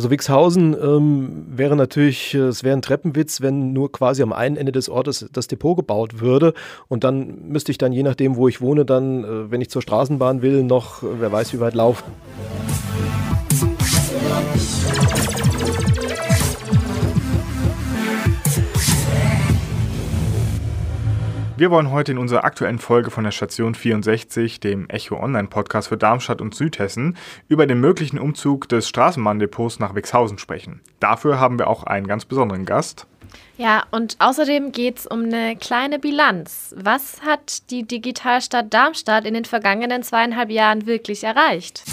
Also Wixhausen ähm, wäre natürlich, äh, es wäre ein Treppenwitz, wenn nur quasi am einen Ende des Ortes das Depot gebaut würde. Und dann müsste ich dann, je nachdem, wo ich wohne, dann, äh, wenn ich zur Straßenbahn will, noch, äh, wer weiß, wie weit laufen. Wir wollen heute in unserer aktuellen Folge von der Station 64, dem Echo Online Podcast für Darmstadt und Südhessen, über den möglichen Umzug des Straßenbahndepots nach Wixhausen sprechen. Dafür haben wir auch einen ganz besonderen Gast. Ja, und außerdem geht es um eine kleine Bilanz. Was hat die Digitalstadt Darmstadt in den vergangenen zweieinhalb Jahren wirklich erreicht?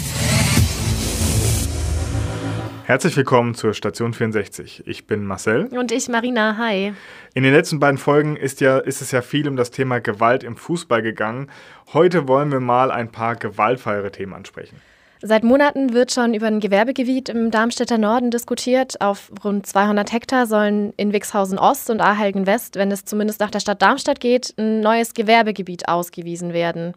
Herzlich willkommen zur Station 64. Ich bin Marcel. Und ich Marina. Hi. In den letzten beiden Folgen ist, ja, ist es ja viel um das Thema Gewalt im Fußball gegangen. Heute wollen wir mal ein paar gewaltfreiere Themen ansprechen. Seit Monaten wird schon über ein Gewerbegebiet im Darmstädter Norden diskutiert. Auf rund 200 Hektar sollen in Wixhausen Ost und Ahelgen West, wenn es zumindest nach der Stadt Darmstadt geht, ein neues Gewerbegebiet ausgewiesen werden.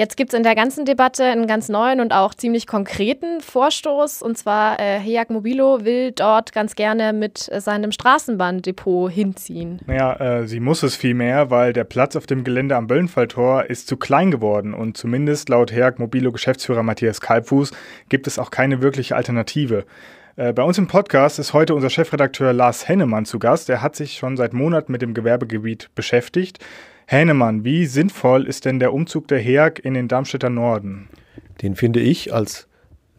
Jetzt gibt es in der ganzen Debatte einen ganz neuen und auch ziemlich konkreten Vorstoß. Und zwar äh, Heyak Mobilo will dort ganz gerne mit äh, seinem Straßenbahndepot hinziehen. Naja, äh, sie muss es vielmehr, weil der Platz auf dem Gelände am Böllenfalltor ist zu klein geworden. Und zumindest laut Heyak Mobilo Geschäftsführer Matthias Kalbfuß gibt es auch keine wirkliche Alternative. Äh, bei uns im Podcast ist heute unser Chefredakteur Lars Hennemann zu Gast. Er hat sich schon seit Monaten mit dem Gewerbegebiet beschäftigt. Hennemann, wie sinnvoll ist denn der Umzug der HEAG in den Darmstädter Norden? Den finde ich als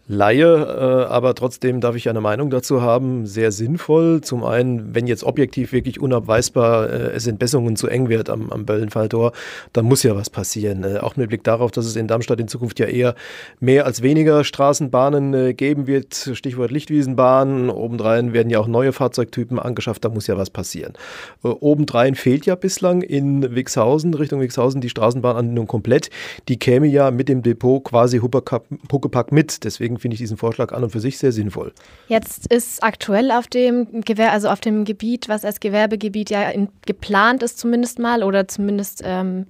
Laie, äh, aber trotzdem darf ich eine Meinung dazu haben, sehr sinnvoll. Zum einen, wenn jetzt objektiv wirklich unabweisbar äh, es in zu eng wird am, am Böllenfalltor, dann muss ja was passieren. Äh, auch mit Blick darauf, dass es in Darmstadt in Zukunft ja eher mehr als weniger Straßenbahnen äh, geben wird, Stichwort Lichtwiesenbahnen. Obendrein werden ja auch neue Fahrzeugtypen angeschafft, da muss ja was passieren. obendrein fehlt ja bislang in Wixhausen, Richtung Wixhausen, die Straßenbahnanbindung komplett. Die käme ja mit dem Depot quasi Huckepack mit. Deswegen deswegen finde ich diesen Vorschlag an und für sich sehr sinnvoll. Jetzt ist aktuell auf dem Gewer also auf dem Gebiet, was als Gewerbegebiet ja in, geplant ist, zumindest mal oder zumindest ähm,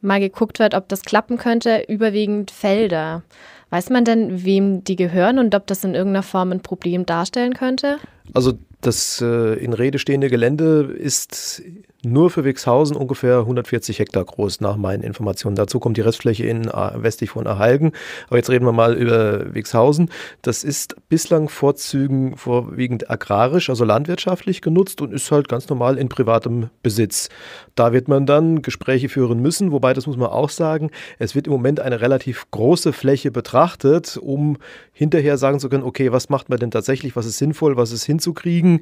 mal geguckt wird, ob das klappen könnte, überwiegend Felder. Weiß man denn, wem die gehören und ob das in irgendeiner Form ein Problem darstellen könnte? Also das äh, in Rede stehende Gelände ist nur für Wixhausen ungefähr 140 Hektar groß, nach meinen Informationen. Dazu kommt die Restfläche in äh, westlich von Erhalgen. Aber jetzt reden wir mal über Wixhausen. Das ist bislang vorzügen vorwiegend agrarisch, also landwirtschaftlich genutzt und ist halt ganz normal in privatem Besitz. Da wird man dann Gespräche führen müssen, wobei das muss man auch sagen, es wird im Moment eine relativ große Fläche betrachtet, um hinterher sagen zu können, okay, was macht man denn tatsächlich, was ist sinnvoll, was ist hinzukriegen,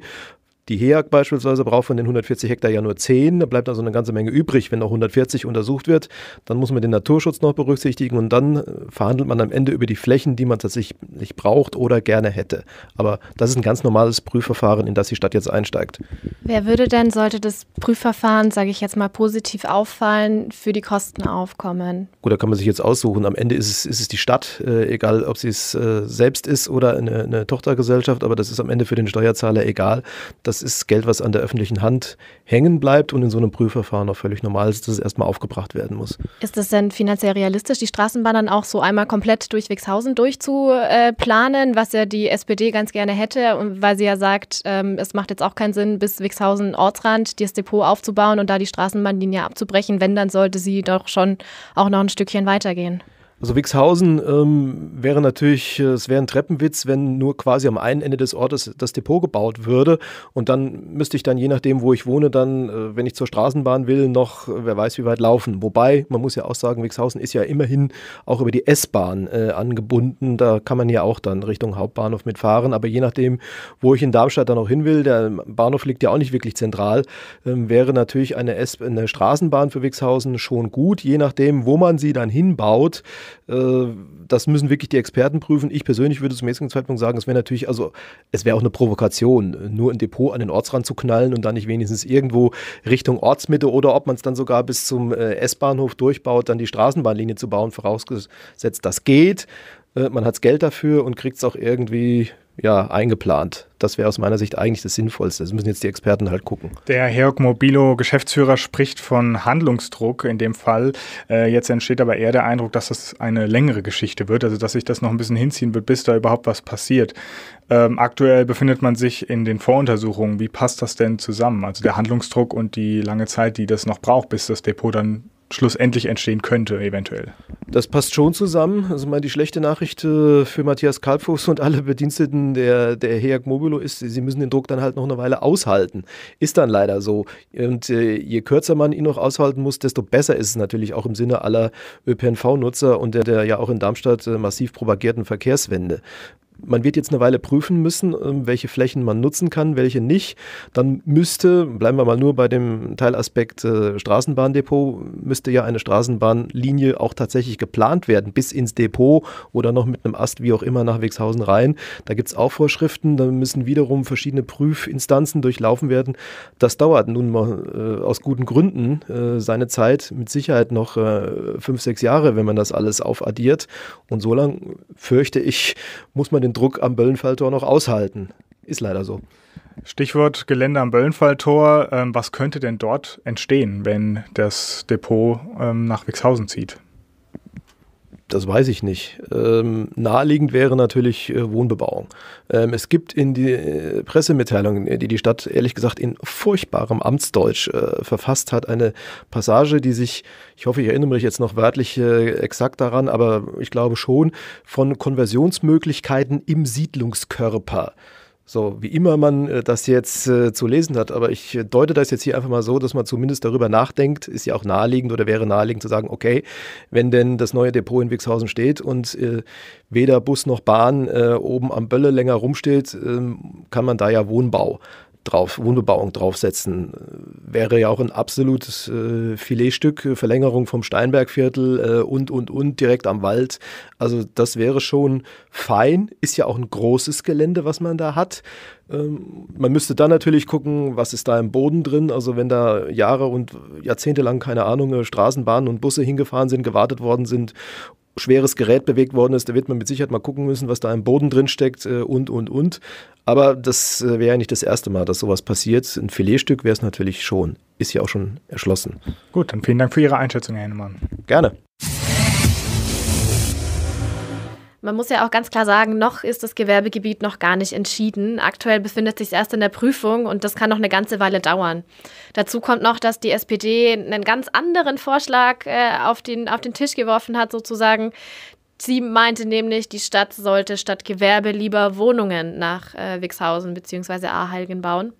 die HEAG beispielsweise braucht von den 140 Hektar ja nur 10, da bleibt also eine ganze Menge übrig, wenn noch 140 untersucht wird. Dann muss man den Naturschutz noch berücksichtigen und dann äh, verhandelt man am Ende über die Flächen, die man tatsächlich braucht oder gerne hätte. Aber das ist ein ganz normales Prüfverfahren, in das die Stadt jetzt einsteigt. Wer würde denn, sollte das Prüfverfahren, sage ich jetzt mal positiv auffallen, für die Kosten aufkommen? Gut, da kann man sich jetzt aussuchen. Am Ende ist es, ist es die Stadt, äh, egal ob sie es äh, selbst ist oder eine, eine Tochtergesellschaft, aber das ist am Ende für den Steuerzahler egal. Das das ist Geld, was an der öffentlichen Hand hängen bleibt und in so einem Prüfverfahren auch völlig normal ist, dass es erstmal aufgebracht werden muss. Ist das denn finanziell realistisch, die Straßenbahn dann auch so einmal komplett durch Wixhausen durchzuplanen, was ja die SPD ganz gerne hätte weil sie ja sagt, ähm, es macht jetzt auch keinen Sinn, bis Wixhausen Ortsrand das Depot aufzubauen und da die Straßenbahnlinie abzubrechen. Wenn, dann sollte sie doch schon auch noch ein Stückchen weitergehen. Also Wixhausen ähm, wäre natürlich, äh, es wäre ein Treppenwitz, wenn nur quasi am einen Ende des Ortes das Depot gebaut würde. Und dann müsste ich dann, je nachdem, wo ich wohne, dann, äh, wenn ich zur Straßenbahn will, noch, äh, wer weiß, wie weit laufen. Wobei, man muss ja auch sagen, Wixhausen ist ja immerhin auch über die S-Bahn äh, angebunden. Da kann man ja auch dann Richtung Hauptbahnhof mitfahren. Aber je nachdem, wo ich in Darmstadt dann auch hin will, der Bahnhof liegt ja auch nicht wirklich zentral, ähm, wäre natürlich eine, S eine Straßenbahn für Wixhausen schon gut, je nachdem, wo man sie dann hinbaut. Äh, das müssen wirklich die Experten prüfen. Ich persönlich würde zum jetzigen Zeitpunkt sagen, es wäre natürlich, also es wäre auch eine Provokation, nur ein Depot an den Ortsrand zu knallen und dann nicht wenigstens irgendwo Richtung Ortsmitte oder ob man es dann sogar bis zum äh, S-Bahnhof durchbaut, dann die Straßenbahnlinie zu bauen, vorausgesetzt das geht. Äh, man hat Geld dafür und kriegt es auch irgendwie ja, eingeplant. Das wäre aus meiner Sicht eigentlich das Sinnvollste. Das müssen jetzt die Experten halt gucken. Der Herok Mobilo Geschäftsführer spricht von Handlungsdruck in dem Fall. Äh, jetzt entsteht aber eher der Eindruck, dass das eine längere Geschichte wird, also dass sich das noch ein bisschen hinziehen wird, bis da überhaupt was passiert. Ähm, aktuell befindet man sich in den Voruntersuchungen. Wie passt das denn zusammen? Also der Handlungsdruck und die lange Zeit, die das noch braucht, bis das Depot dann schlussendlich entstehen könnte, eventuell. Das passt schon zusammen. Also meine, die schlechte Nachricht äh, für Matthias Kalbfuchs und alle Bediensteten der, der HEAC Mobilo ist, sie müssen den Druck dann halt noch eine Weile aushalten. Ist dann leider so. Und äh, je kürzer man ihn noch aushalten muss, desto besser ist es natürlich auch im Sinne aller ÖPNV-Nutzer und der, der ja auch in Darmstadt äh, massiv propagierten Verkehrswende man wird jetzt eine Weile prüfen müssen, ähm, welche Flächen man nutzen kann, welche nicht. Dann müsste, bleiben wir mal nur bei dem Teilaspekt äh, Straßenbahndepot, müsste ja eine Straßenbahnlinie auch tatsächlich geplant werden, bis ins Depot oder noch mit einem Ast, wie auch immer, nach Wegshausen rein. Da gibt es auch Vorschriften, da müssen wiederum verschiedene Prüfinstanzen durchlaufen werden. Das dauert nun mal äh, aus guten Gründen äh, seine Zeit, mit Sicherheit noch äh, fünf, sechs Jahre, wenn man das alles aufaddiert. Und so lange, fürchte ich, muss man den Druck am Böllenfalltor noch aushalten. Ist leider so. Stichwort Gelände am Böllenfalltor. Ähm, was könnte denn dort entstehen, wenn das Depot ähm, nach Wixhausen zieht? das weiß ich nicht. Ähm, naheliegend wäre natürlich äh, Wohnbebauung. Ähm, es gibt in die äh, Pressemitteilung, äh, die die Stadt ehrlich gesagt in furchtbarem Amtsdeutsch äh, verfasst hat, eine Passage, die sich, ich hoffe, ich erinnere mich jetzt noch wörtlich äh, exakt daran, aber ich glaube schon, von Konversionsmöglichkeiten im Siedlungskörper äh, so, wie immer man äh, das jetzt äh, zu lesen hat, aber ich äh, deute das jetzt hier einfach mal so, dass man zumindest darüber nachdenkt, ist ja auch naheliegend oder wäre naheliegend zu sagen, okay, wenn denn das neue Depot in Wixhausen steht und äh, weder Bus noch Bahn äh, oben am Bölle länger rumsteht, ähm, kann man da ja Wohnbau drauf, Wohnbebauung draufsetzen. Wäre ja auch ein absolutes äh, Filetstück, äh, Verlängerung vom Steinbergviertel äh, und, und, und, direkt am Wald. Also das wäre schon fein, ist ja auch ein großes Gelände, was man da hat. Ähm, man müsste dann natürlich gucken, was ist da im Boden drin. Also wenn da Jahre und Jahrzehnte lang, keine Ahnung, äh, Straßenbahnen und Busse hingefahren sind, gewartet worden sind schweres Gerät bewegt worden ist, da wird man mit Sicherheit mal gucken müssen, was da im Boden drin steckt äh, und, und, und. Aber das äh, wäre ja nicht das erste Mal, dass sowas passiert. Ein Filetstück wäre es natürlich schon. Ist ja auch schon erschlossen. Gut, dann vielen Dank für Ihre Einschätzung, Herr Hennemann. Gerne. Man muss ja auch ganz klar sagen, noch ist das Gewerbegebiet noch gar nicht entschieden. Aktuell befindet sich es erst in der Prüfung und das kann noch eine ganze Weile dauern. Dazu kommt noch, dass die SPD einen ganz anderen Vorschlag äh, auf, den, auf den Tisch geworfen hat, sozusagen. Sie meinte nämlich, die Stadt sollte statt Gewerbe lieber Wohnungen nach äh, Wixhausen bzw. Ahalgen bauen.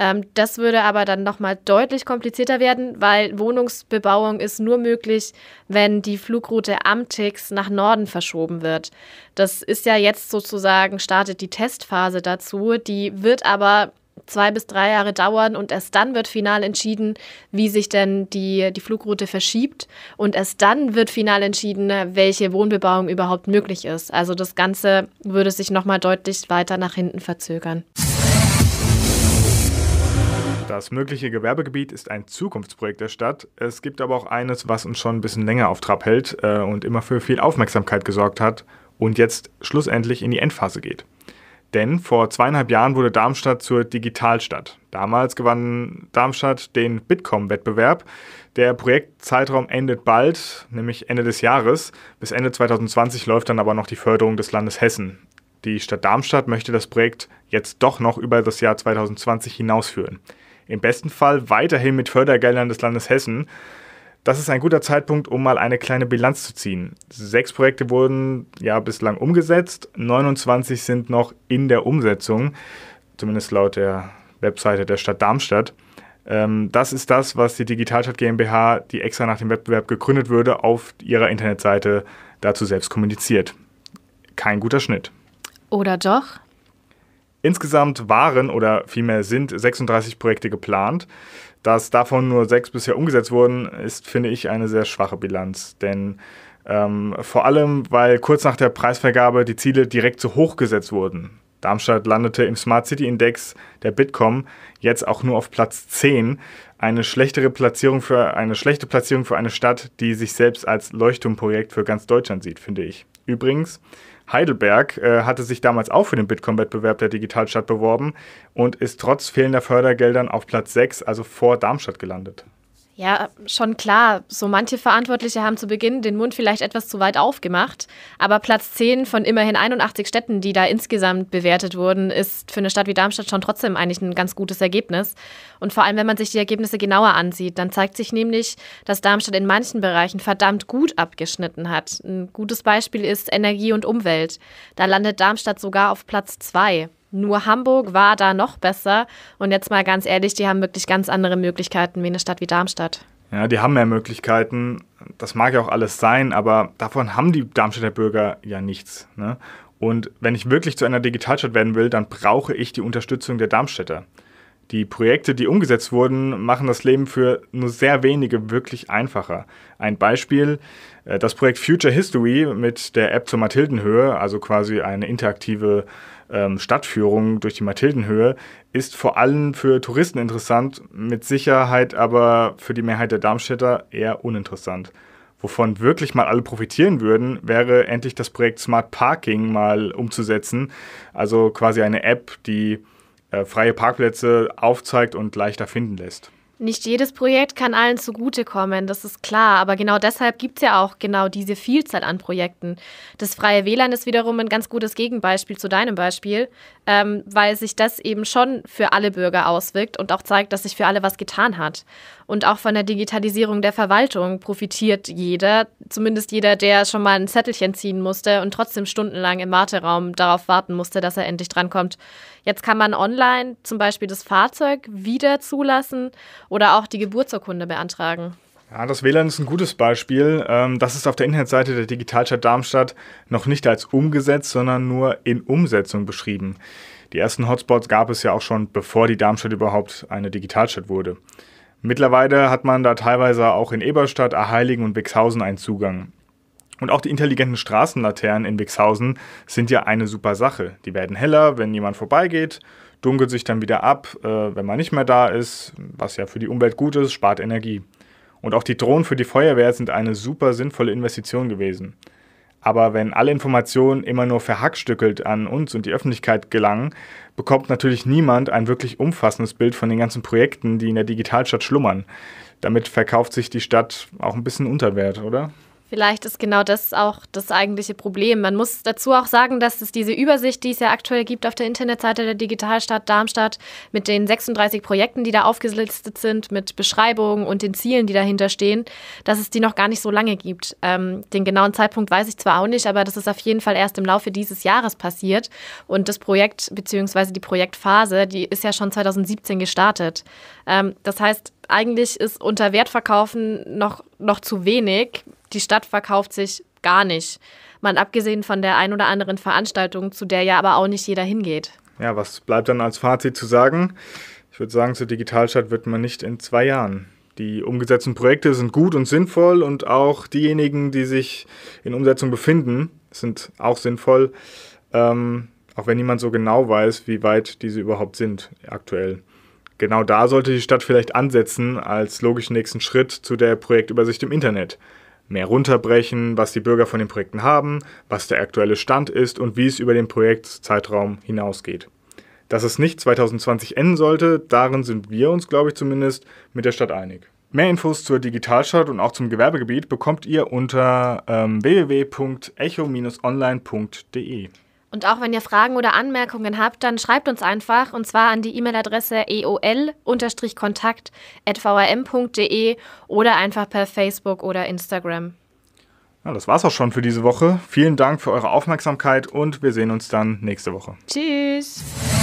Ähm, das würde aber dann nochmal deutlich komplizierter werden, weil Wohnungsbebauung ist nur möglich, wenn die Flugroute Amtix nach Norden verschoben wird. Das ist ja jetzt sozusagen, startet die Testphase dazu. Die wird aber zwei bis drei Jahre dauern und erst dann wird final entschieden, wie sich denn die, die Flugroute verschiebt und erst dann wird final entschieden, welche Wohnbebauung überhaupt möglich ist. Also das Ganze würde sich nochmal deutlich weiter nach hinten verzögern. Das mögliche Gewerbegebiet ist ein Zukunftsprojekt der Stadt. Es gibt aber auch eines, was uns schon ein bisschen länger auf Trab hält äh, und immer für viel Aufmerksamkeit gesorgt hat und jetzt schlussendlich in die Endphase geht. Denn vor zweieinhalb Jahren wurde Darmstadt zur Digitalstadt. Damals gewann Darmstadt den Bitkom-Wettbewerb. Der Projektzeitraum endet bald, nämlich Ende des Jahres. Bis Ende 2020 läuft dann aber noch die Förderung des Landes Hessen. Die Stadt Darmstadt möchte das Projekt jetzt doch noch über das Jahr 2020 hinausführen im besten Fall weiterhin mit Fördergeldern des Landes Hessen. Das ist ein guter Zeitpunkt, um mal eine kleine Bilanz zu ziehen. Sechs Projekte wurden ja bislang umgesetzt, 29 sind noch in der Umsetzung, zumindest laut der Webseite der Stadt Darmstadt. Ähm, das ist das, was die Digitalstadt GmbH, die extra nach dem Wettbewerb gegründet würde, auf ihrer Internetseite dazu selbst kommuniziert. Kein guter Schnitt. Oder doch? Insgesamt waren oder vielmehr sind 36 Projekte geplant. Dass davon nur sechs bisher umgesetzt wurden, ist, finde ich, eine sehr schwache Bilanz. Denn ähm, vor allem, weil kurz nach der Preisvergabe die Ziele direkt zu hoch gesetzt wurden. Darmstadt landete im Smart City Index der Bitkom jetzt auch nur auf Platz 10, eine schlechtere Platzierung für eine schlechte Platzierung für eine Stadt, die sich selbst als Leuchtturmprojekt für ganz Deutschland sieht, finde ich. Übrigens, Heidelberg äh, hatte sich damals auch für den bitcoin wettbewerb der Digitalstadt beworben und ist trotz fehlender Fördergeldern auf Platz 6, also vor Darmstadt, gelandet. Ja, schon klar. So manche Verantwortliche haben zu Beginn den Mund vielleicht etwas zu weit aufgemacht. Aber Platz 10 von immerhin 81 Städten, die da insgesamt bewertet wurden, ist für eine Stadt wie Darmstadt schon trotzdem eigentlich ein ganz gutes Ergebnis. Und vor allem, wenn man sich die Ergebnisse genauer ansieht, dann zeigt sich nämlich, dass Darmstadt in manchen Bereichen verdammt gut abgeschnitten hat. Ein gutes Beispiel ist Energie und Umwelt. Da landet Darmstadt sogar auf Platz 2. Nur Hamburg war da noch besser. Und jetzt mal ganz ehrlich, die haben wirklich ganz andere Möglichkeiten wie eine Stadt wie Darmstadt. Ja, die haben mehr Möglichkeiten. Das mag ja auch alles sein, aber davon haben die Darmstädter Bürger ja nichts. Ne? Und wenn ich wirklich zu einer Digitalstadt werden will, dann brauche ich die Unterstützung der Darmstädter. Die Projekte, die umgesetzt wurden, machen das Leben für nur sehr wenige wirklich einfacher. Ein Beispiel, äh, das Projekt Future History mit der App zur Mathildenhöhe, also quasi eine interaktive ähm, Stadtführung durch die Mathildenhöhe, ist vor allem für Touristen interessant, mit Sicherheit aber für die Mehrheit der Darmstädter eher uninteressant. Wovon wirklich mal alle profitieren würden, wäre endlich das Projekt Smart Parking mal umzusetzen. Also quasi eine App, die äh, freie Parkplätze aufzeigt und leichter finden lässt. Nicht jedes Projekt kann allen zugutekommen, das ist klar, aber genau deshalb gibt es ja auch genau diese Vielzahl an Projekten. Das freie WLAN ist wiederum ein ganz gutes Gegenbeispiel zu deinem Beispiel, ähm, weil sich das eben schon für alle Bürger auswirkt und auch zeigt, dass sich für alle was getan hat. Und auch von der Digitalisierung der Verwaltung profitiert jeder, zumindest jeder, der schon mal ein Zettelchen ziehen musste und trotzdem stundenlang im Warteraum darauf warten musste, dass er endlich drankommt. Jetzt kann man online zum Beispiel das Fahrzeug wieder zulassen oder auch die Geburtsurkunde beantragen. Ja, das WLAN ist ein gutes Beispiel. Ähm, das ist auf der Internetseite der Digitalstadt Darmstadt noch nicht als umgesetzt, sondern nur in Umsetzung beschrieben. Die ersten Hotspots gab es ja auch schon, bevor die Darmstadt überhaupt eine Digitalstadt wurde. Mittlerweile hat man da teilweise auch in Eberstadt, Aheiligen und Wixhausen einen Zugang. Und auch die intelligenten Straßenlaternen in Wixhausen sind ja eine super Sache. Die werden heller, wenn jemand vorbeigeht, dunkelt sich dann wieder ab, äh, wenn man nicht mehr da ist, was ja für die Umwelt gut ist, spart Energie. Und auch die Drohnen für die Feuerwehr sind eine super sinnvolle Investition gewesen. Aber wenn alle Informationen immer nur verhackstückelt an uns und die Öffentlichkeit gelangen, bekommt natürlich niemand ein wirklich umfassendes Bild von den ganzen Projekten, die in der Digitalstadt schlummern. Damit verkauft sich die Stadt auch ein bisschen unter Wert, oder? Vielleicht ist genau das auch das eigentliche Problem. Man muss dazu auch sagen, dass es diese Übersicht, die es ja aktuell gibt auf der Internetseite der Digitalstadt Darmstadt mit den 36 Projekten, die da aufgelistet sind, mit Beschreibungen und den Zielen, die dahinter stehen, dass es die noch gar nicht so lange gibt. Ähm, den genauen Zeitpunkt weiß ich zwar auch nicht, aber das ist auf jeden Fall erst im Laufe dieses Jahres passiert. Und das Projekt bzw. die Projektphase, die ist ja schon 2017 gestartet. Ähm, das heißt, eigentlich ist unter Wertverkaufen noch, noch zu wenig die Stadt verkauft sich gar nicht. Mal abgesehen von der ein oder anderen Veranstaltung, zu der ja aber auch nicht jeder hingeht. Ja, was bleibt dann als Fazit zu sagen? Ich würde sagen, zur Digitalstadt wird man nicht in zwei Jahren. Die umgesetzten Projekte sind gut und sinnvoll und auch diejenigen, die sich in Umsetzung befinden, sind auch sinnvoll, ähm, auch wenn niemand so genau weiß, wie weit diese überhaupt sind aktuell. Genau da sollte die Stadt vielleicht ansetzen als logisch nächsten Schritt zu der Projektübersicht im Internet mehr runterbrechen, was die Bürger von den Projekten haben, was der aktuelle Stand ist und wie es über den Projektzeitraum hinausgeht. Dass es nicht 2020 enden sollte, darin sind wir uns, glaube ich zumindest, mit der Stadt einig. Mehr Infos zur Digitalstadt und auch zum Gewerbegebiet bekommt ihr unter ähm, www.echo-online.de. Und auch wenn ihr Fragen oder Anmerkungen habt, dann schreibt uns einfach und zwar an die E-Mail-Adresse eol-kontakt.vrm.de oder einfach per Facebook oder Instagram. Ja, das war's auch schon für diese Woche. Vielen Dank für eure Aufmerksamkeit und wir sehen uns dann nächste Woche. Tschüss.